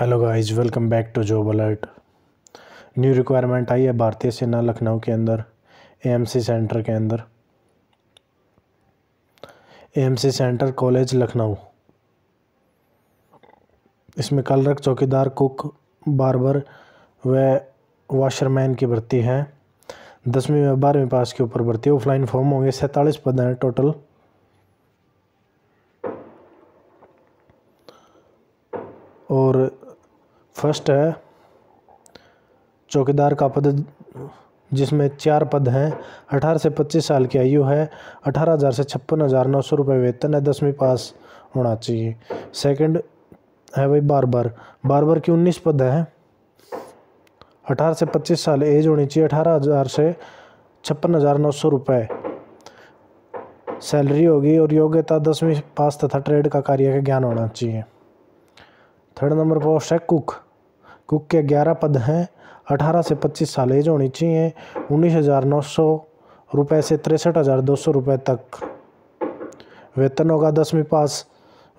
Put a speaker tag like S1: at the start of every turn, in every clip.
S1: hello guys welcome back to job alert new requirement आई है भारतीय सेना लखनऊ के अंदर एएमसी सेंटर के अंदर एएमसी सेंटर कॉलेज लखनऊ इसमें कलरक चौकीदार कुक बारबर व वाशरमैन की भर्ती है दसवीं व बारहवीं पास के ऊपर भर्ती ऑफलाइन फॉर्म होंगे सैंतालीस पद हैं टोटल और फर्स्ट है चौकीदार का पद जिसमें चार पद हैं अठारह से पच्चीस साल की आयु है अठारह हज़ार से छप्पन हज़ार नौ सौ रुपये वेतन है दसवीं पास होना चाहिए सेकंड है भाई बार बार बार बार की उन्नीस पद हैं अठारह से पच्चीस साल एज होनी चाहिए अठारह हज़ार से छप्पन हज़ार नौ सौ रुपये सैलरी होगी और योग्यता दसवीं पास तथा ट्रेड का कार्य का ज्ञान होना चाहिए थर्ड नंबर पोस्ट है कुक कुक के ग्यारह पद हैं अठारह से पच्चीस साल एज होनी चाहिए उन्नीस हज़ार नौ सौ रुपये से तिरसठ हज़ार दो सौ रुपये तक वेतन होगा दसवीं पास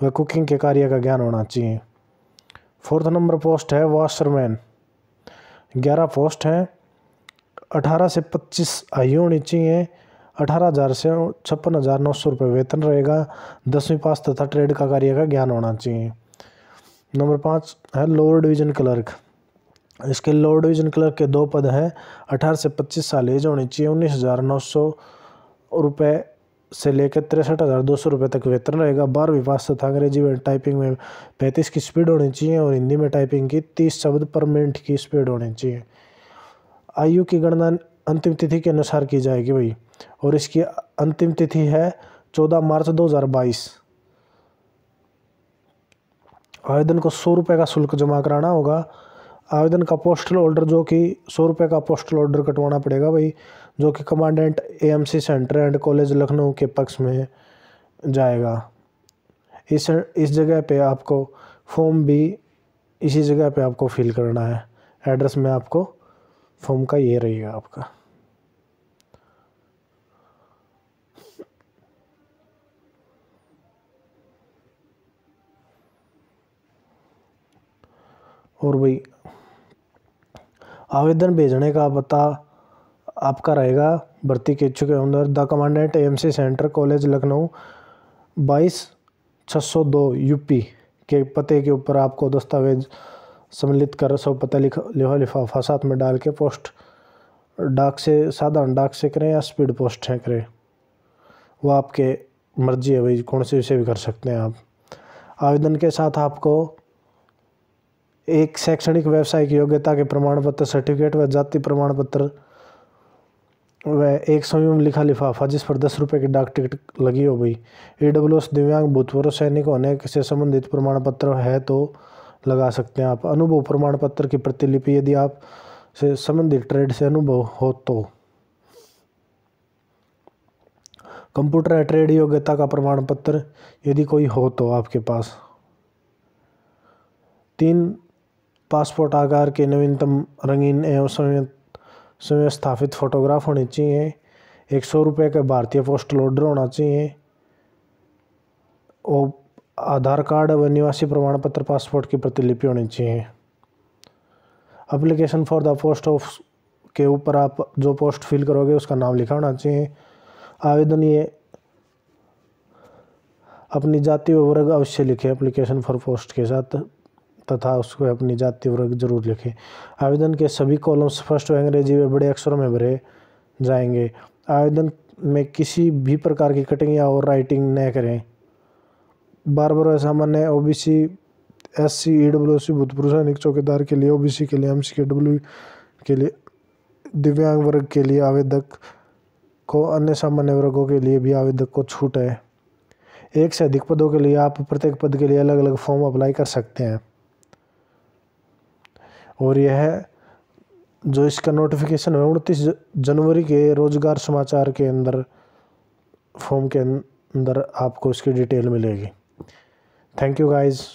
S1: व कुकिंग के कार्य का ज्ञान होना चाहिए फोर्थ नंबर पोस्ट है वॉशरमैन ग्यारह पोस्ट हैं अठारह से पच्चीस आयु होनी चाहिए अठारह हज़ार से छप्पन हज़ार नौ सौ रुपये वेतन रहेगा दसवीं पास तथा ट्रेड का कार्य का ज्ञान होना चाहिए नंबर पाँच है लोअर डिवीजन क्लर्क इसके लोअर डिवीजन क्लर्क के दो पद हैं अठारह से पच्चीस साल एज होनी चाहिए उन्नीस हज़ार नौ सौ रुपये से लेकर तिरसठ हज़ार दो सौ रुपये तक वेतन रहेगा बारहवीं पास तथा अंग्रेजी में टाइपिंग में पैंतीस की स्पीड होनी चाहिए और हिंदी में टाइपिंग की तीस शब्द पर मिनट की स्पीड होनी चाहिए आयु की गणना अंतिम तिथि के अनुसार की जाएगी भाई और इसकी अंतिम तिथि है चौदह मार्च दो हज़ार बाईस आवेदन को सौ रुपये का शुल्क जमा कराना होगा आवेदन का पोस्टल ऑर्डर जो कि सौ रुपये का पोस्टल ऑर्डर कटवाना पड़ेगा भाई जो कि commandant AMC centre and college Lucknow के पक्ष में जाएगा इस इस जगह पे आपको फॉर्म भी इसी जगह पे आपको फिल करना है एड्रेस में आपको फॉर्म का ये रहेगा आपका और वही आवेदन भेजने का पता आपका रहेगा भर्ती के इच्छुक अंदर the commandant M C centre college Lucknow बाईस छः सौ दो यूपी के पते के ऊपर आपको दस्तावेज सम्मिलित कर सब पता लिखा लिफा लिफाफा साथ में डाल के पोस्ट डाक से साधारण डाक से करें या स्पीड पोस्ट से करें वो आपके मर्जी है भाई कौन से भी कर सकते हैं आप आवेदन के साथ आपको एक शैक्षणिक व्यावसायिक योग्यता के प्रमाण पत्र सर्टिफिकेट व जाति प्रमाण पत्र व एक स्वयं लिखा लिफाफा जिस पर दस रुपये की डाक टिकट लगी हो गई ई डब्ल्यू एस दिव्यांग भूतपूर्व सैनिक होने से संबंधित प्रमाण पत्र है तो लगा सकते हैं आप अनुभव प्रमाण पत्र की प्रतिलिपि यदि आप से संबंधित ट्रेड से अनुभव हो तो कंप्यूटर या ट्रेड योग्यता का प्रमाण पत्र यदि कोई हो तो आपके पास तीन पासपोर्ट आकार के नवीनतम रंगीन एवं स्थापित फ़ोटोग्राफ होने चाहिए एक सौ रुपये का भारतीय पोस्टल ऑर्डर होना चाहिए और आधार कार्ड व निवासी प्रमाण पत्र पासपोर्ट की प्रतिलिपि होनी चाहिए application for the post of के ऊपर आप जो पोस्ट फिल करोगे उसका नाम लिखा होना चाहिए आवेदन ये अपनी जाति व वर्ग अवश्य लिखे अप्लीकेशन फॉर पोस्ट के साथ तथा उसको अपनी जाति वर्ग जरूर लिखें आवेदन के सभी कॉलम स्पष्ट व अंग्रेजी में बड़े अक्षरों में भरे जाएंगे आवेदन में किसी भी प्रकार की कटिंग या और राइटिंग न करें बार बार सामान्य O B C S C E W e C भूतपुरुष सैनिक चौकीदार के लिए ओ बी सी के लिए एम सी के डब्ल्यू के लिए दिव्यांग वर्ग के लिए आवेदक को अन्य सामान्य वर्गों के लिए भी आवेदक को छूट है एक से अधिक पदों के लिए आप प्रत्येक पद के लिए अलग अलग फॉर्म अप्लाई कर सकते हैं और यह जो इसका नोटिफिकेशन है उनतीस जनवरी के रोज़गार समाचार के अंदर फॉर्म के अंदर आपको इसकी डिटेल मिलेगी थैंक यू गाइज़